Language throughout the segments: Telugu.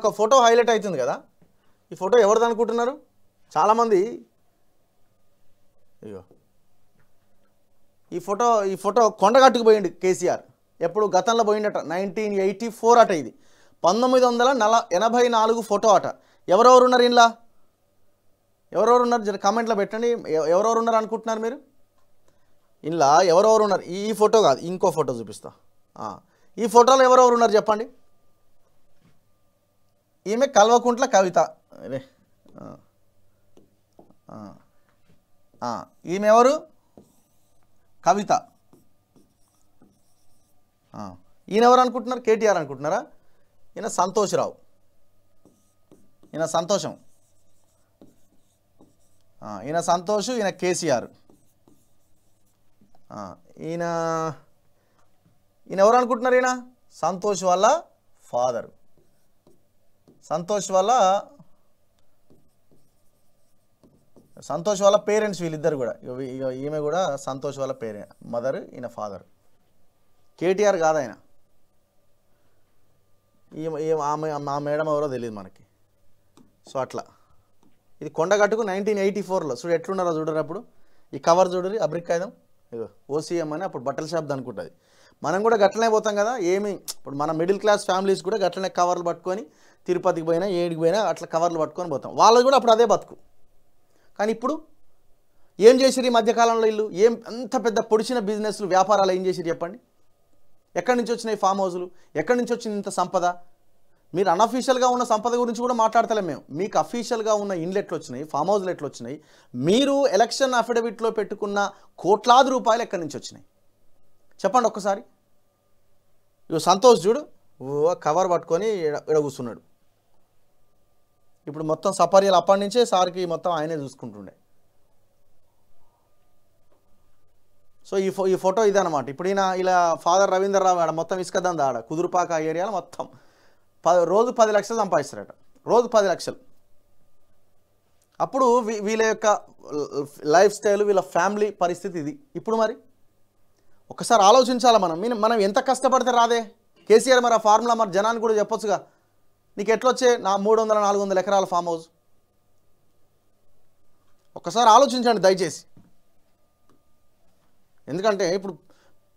ఒక ఫోటో హైలైట్ అవుతుంది కదా ఈ ఫోటో ఎవరిది అనుకుంటున్నారు చాలామంది ఇగో ఈ ఫోటో ఈ ఫోటో కొండగట్టుకు పోయిండు కేసీఆర్ ఎప్పుడు గతంలో పోయిండట నైన్టీన్ ఎయిటీ ఫోర్ అట ఇది పంతొమ్మిది వందల నల ఎనభై నాలుగు ఫోటో అట ఎవరెవరు ఉన్నారు ఇంట్లో ఎవరెవరు ఉన్నారు జర కామెంట్లో పెట్టండి ఎవరెవరు ఉన్నారు అనుకుంటున్నారు మీరు ఇంట్లో ఎవరెవరు ఉన్నారు ఈ ఫోటో కాదు ఇంకో ఫోటో చూపిస్తా ఈ ఫోటోలో ఎవరెవరు ఉన్నారు చెప్పండి ఈమె కల్వకుంట్ల కవిత అదే ఈమె ఎవరు కవిత ఈయన ఎవరు అనుకుంటున్నారు కేటీఆర్ అనుకుంటున్నారా ఈయన సంతోష్రావు ఈయన సంతోషం ఈయన సంతోష్ ఈయన కేసీఆర్ ఈయన ఈయన ఎవరు అనుకుంటున్నారు ఈయన సంతోష్ వాళ్ళ ఫాదరు సంతోష్ వాళ్ళ సంతోష్ వాళ్ళ పేరెంట్స్ వీళ్ళిద్దరు కూడా ఈమె కూడా సంతోష్ వాళ్ళ పేరెంట్ మదర్ ఈయన ఫాదర్ కేటీఆర్ కాదు ఆయన ఆమె ఆ మేడం ఎవరో తెలియదు మనకి సో అట్లా ఇది కొండగట్టుకు నైన్టీన్ ఎయిటీ ఫోర్లో చూడు ఎట్లున్నారో చూడరు అప్పుడు ఈ కవర్ చూడరు అబ్రిక్ కాగితం ఇగో ఓసీఎం అని అప్పుడు బట్టల షాప్ అనుకుంటుంది మనం కూడా గట్లనే పోతాం కదా ఏమి ఇప్పుడు మన మిడిల్ క్లాస్ ఫ్యామిలీస్ కూడా గట్లనే కవర్లు పట్టుకొని తిరుపతికి పోయినా ఏడికి పోయినా అట్లా కవర్లు పట్టుకొని పోతాం వాళ్ళది కూడా అప్పుడు అదే బతుకు కానీ ఇప్పుడు ఏం చేసిరు ఈ మధ్యకాలంలో ఇల్లు ఏం అంత పెద్ద పొడిచిన బిజినెస్లు వ్యాపారాలు ఏం చేసిరు చెప్పండి ఎక్కడి నుంచి వచ్చినాయి ఫామ్ హౌజులు ఎక్కడి నుంచి వచ్చింది ఇంత సంపద మీరు అన్అఫీషియల్గా ఉన్న సంపద గురించి కూడా మాట్లాడతలే మేము మీకు అఫీషియల్గా ఉన్న ఇండ్లు ఎట్లు వచ్చినాయి ఫామ్ హౌజులు ఎట్లు వచ్చినాయి మీరు ఎలక్షన్ అఫిడవిట్లో పెట్టుకున్న కోట్లాది రూపాయలు ఎక్కడి నుంచి వచ్చినాయి చెప్పండి ఒక్కసారి ఇప్పుడు సంతోష్ చూడు కవర్ పట్టుకొని ఇడ కూర్చున్నాడు ఇప్పుడు మొత్తం సపర్యలు అప్పటి నుంచే సార్కి మొత్తం ఆయనే చూసుకుంటుండే సో ఈ ఫో ఈ ఫోటో ఇదనమాట ఇప్పుడు ఈయన ఇలా ఫాదర్ రవీంద్రరావు ఆడ మొత్తం ఇసుకదంద ఆడ కుదురుపాక ఏరియాలో మొత్తం ప రోజు పది లక్షలు సంపాదిస్తారట రోజు పది లక్షలు అప్పుడు వీళ్ళ యొక్క లైఫ్ స్టైల్ వీళ్ళ ఫ్యామిలీ పరిస్థితి ఇది ఇప్పుడు మరి ఒకసారి ఆలోచించాలా మనం మనం ఎంత కష్టపడితే రాదే కేసీఆర్ మరి ఆ ఫార్ములా మరి జనాన్ని కూడా చెప్పొచ్చుగా నీకు ఎట్లొచ్చే నా మూడు వందల నాలుగు వందల ఎకరాల ఫామ్ హౌస్ ఒకసారి ఆలోచించండి దయచేసి ఎందుకంటే ఇప్పుడు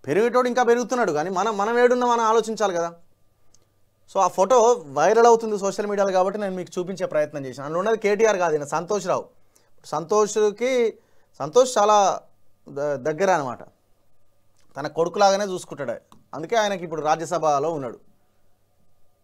పెరిగేటోడు ఇంకా పెరుగుతున్నాడు కానీ మనం మనం ఏడున్న మనం ఆలోచించాలి కదా సో ఆ ఫోటో వైరల్ అవుతుంది సోషల్ మీడియాలో కాబట్టి నేను మీకు చూపించే ప్రయత్నం చేశాను అందులో ఉన్నది కేటీఆర్ కాదు సంతోష్ రావు సంతోష్కి సంతోష్ చాలా దగ్గర అనమాట తన కొడుకులాగానే చూసుకుంటాడు అందుకే ఆయనకి ఇప్పుడు రాజ్యసభలో ఉన్నాడు